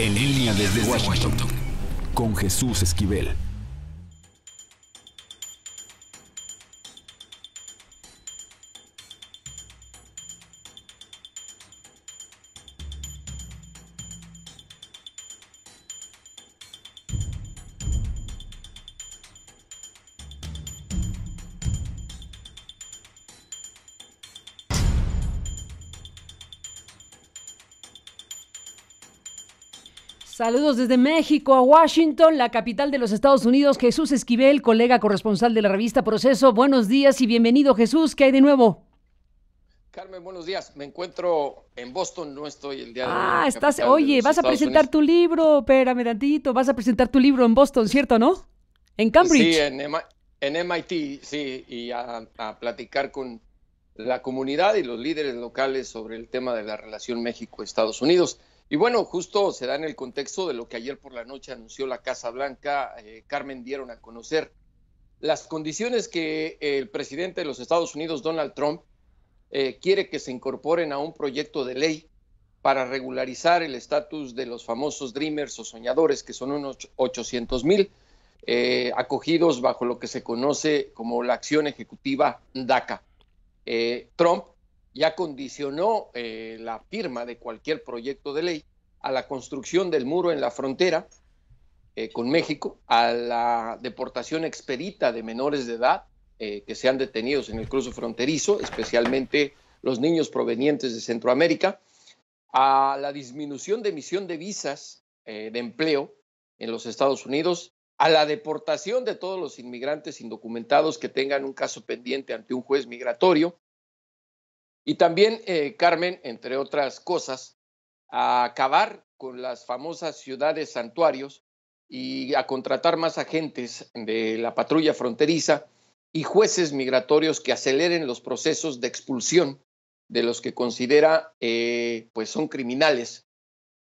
En línea desde Washington. Con Jesús Esquivel. Saludos desde México a Washington, la capital de los Estados Unidos. Jesús Esquivel, colega corresponsal de la revista Proceso. Buenos días y bienvenido, Jesús. ¿Qué hay de nuevo? Carmen, buenos días. Me encuentro en Boston, no estoy el día de hoy. Ah, estás. Oye, vas a presentar tu libro, espérame tantito. Vas a presentar tu libro en Boston, ¿cierto, no? En Cambridge. Sí, en, MIT, sí, y a platicar con la comunidad y los líderes locales sobre el tema de la relación México-Estados Unidos. Y bueno, justo se da en el contexto de lo que ayer por la noche anunció la Casa Blanca, eh, Carmen dieron a conocer las condiciones que el presidente de los Estados Unidos, Donald Trump, eh, quiere que se incorporen a un proyecto de ley para regularizar el estatus de los famosos Dreamers o soñadores, que son unos 800 mil, eh, acogidos bajo lo que se conoce como la acción ejecutiva DACA. Trump ya condicionó eh, la firma de cualquier proyecto de ley a la construcción del muro en la frontera eh, con México, a la deportación expedita de menores de edad eh, que sean detenidos en el cruce fronterizo, especialmente los niños provenientes de Centroamérica, a la disminución de emisión de visas de empleo en los Estados Unidos, a la deportación de todos los inmigrantes indocumentados que tengan un caso pendiente ante un juez migratorio, y también, eh, Carmen, entre otras cosas, a acabar con las famosas ciudades santuarios y a contratar más agentes de la patrulla fronteriza y jueces migratorios que aceleren los procesos de expulsión de los que considera eh, pues son criminales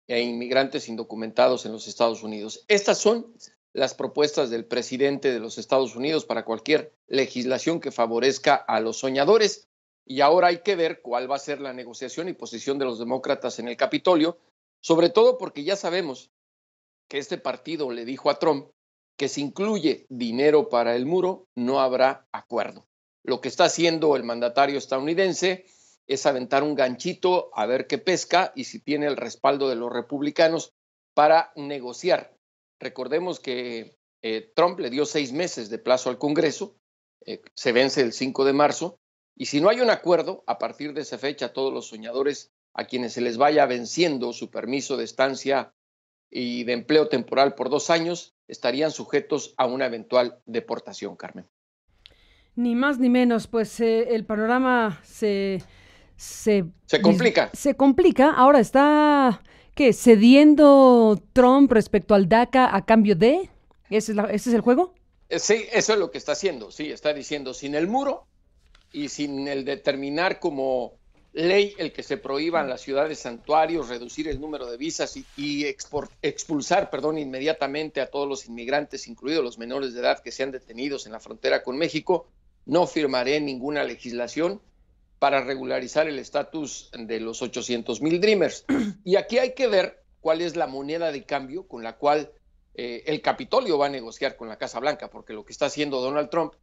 e inmigrantes indocumentados en los Estados Unidos. Estas son las propuestas del presidente de los Estados Unidos para cualquier legislación que favorezca a los soñadores y ahora hay que ver cuál va a ser la negociación y posición de los demócratas en el Capitolio, sobre todo porque ya sabemos que este partido le dijo a Trump que si incluye dinero para el muro, no habrá acuerdo. Lo que está haciendo el mandatario estadounidense es aventar un ganchito a ver qué pesca y si tiene el respaldo de los republicanos para negociar. Recordemos que eh, Trump le dio seis meses de plazo al Congreso, eh, se vence el 5 de marzo, y si no hay un acuerdo, a partir de esa fecha todos los soñadores a quienes se les vaya venciendo su permiso de estancia y de empleo temporal por dos años estarían sujetos a una eventual deportación, Carmen. Ni más ni menos, pues eh, el panorama se, se... complica. Se complica. Ahora está, ¿qué? ¿Cediendo Trump respecto al DACA a cambio de? ese es el juego? Eh, sí, eso es lo que está haciendo. Sí, está diciendo, sin el muro y sin el determinar como ley el que se prohíban las ciudades santuarios, reducir el número de visas y, expulsar perdón, inmediatamente a todos los inmigrantes, incluidos los menores de edad que sean detenidos en la frontera con México, no firmaré ninguna legislación para regularizar el estatus de los 800 mil Dreamers. Y aquí hay que ver cuál es la moneda de cambio con la cual eh, el Capitolio va a negociar con la Casa Blanca, porque lo que está haciendo Donald Trump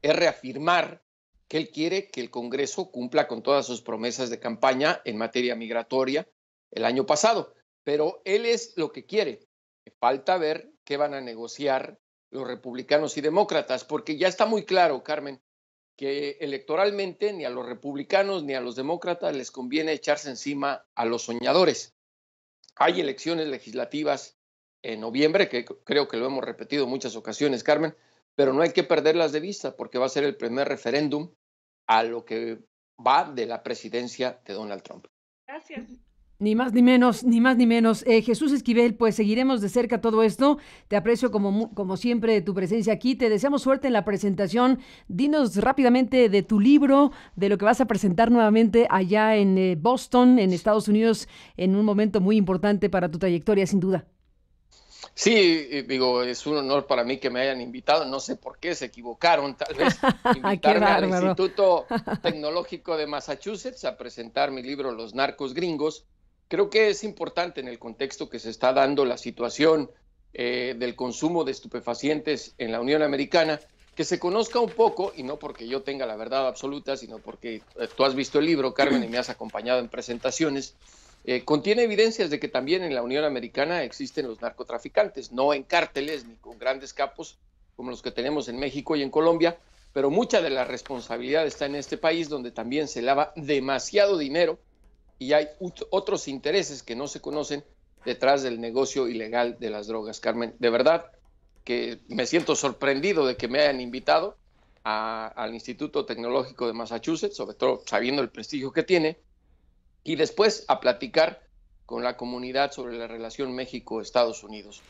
es reafirmar que él quiere que el Congreso cumpla con todas sus promesas de campaña en materia migratoria el año pasado, pero él es lo que quiere. Falta ver qué van a negociar los republicanos y demócratas, porque ya está muy claro, Carmen, que electoralmente ni a los republicanos ni a los demócratas les conviene echarse encima a los soñadores. Hay elecciones legislativas en noviembre, que creo que lo hemos repetido muchas ocasiones, Carmen, pero no hay que perderlas de vista porque va a ser el primer referéndum a lo que va de la presidencia de Donald Trump. Gracias. Ni más ni menos, ni más ni menos. Eh, Jesús Esquivel, pues seguiremos de cerca todo esto. Te aprecio como, como siempre tu presencia aquí. Te deseamos suerte en la presentación. Dinos rápidamente de tu libro, de lo que vas a presentar nuevamente allá en eh, Boston, en Estados Unidos, en un momento muy importante para tu trayectoria, sin duda. Sí, digo, es un honor para mí que me hayan invitado. No sé por qué se equivocaron, tal vez invitarme al Instituto Tecnológico de Massachusetts a presentar mi libro Los Narcos Gringos. Creo que es importante en el contexto que se está dando la situación eh, del consumo de estupefacientes en la Unión Americana, que se conozca un poco, y no porque yo tenga la verdad absoluta, sino porque eh, tú has visto el libro, Carmen, y me has acompañado en presentaciones, eh, contiene evidencias de que también en la Unión Americana existen los narcotraficantes, no en cárteles ni con grandes capos como los que tenemos en México y en Colombia, pero mucha de la responsabilidad está en este país donde también se lava demasiado dinero y hay otros intereses que no se conocen detrás del negocio ilegal de las drogas. Carmen, de verdad que me siento sorprendido de que me hayan invitado al Instituto Tecnológico de Massachusetts, sobre todo sabiendo el prestigio que tiene, y después a platicar con la comunidad sobre la relación México-Estados Unidos.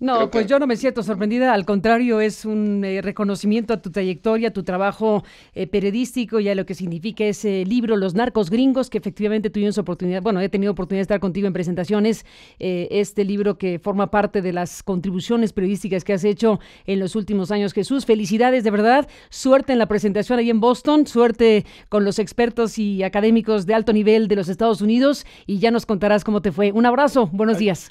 No, pues yo no me siento sorprendida, al contrario, es un eh, reconocimiento a tu trayectoria, a tu trabajo eh, periodístico y a lo que significa ese libro, Los Narcos Gringos, que efectivamente tuvimos oportunidad, bueno, he tenido oportunidad de estar contigo en presentaciones, eh, este libro que forma parte de las contribuciones periodísticas que has hecho en los últimos años. Jesús, felicidades de verdad, suerte en la presentación ahí en Boston, suerte con los expertos y académicos de alto nivel de los Estados Unidos y ya nos contarás cómo te fue. Un abrazo, buenos días.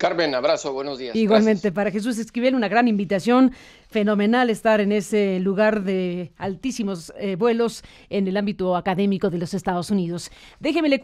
Carmen, abrazo, buenos días. Igualmente, para Jesús Esquivel, una gran invitación, fenomenal estar en ese lugar de altísimos eh, vuelos en el ámbito académico de los Estados Unidos. Déjeme le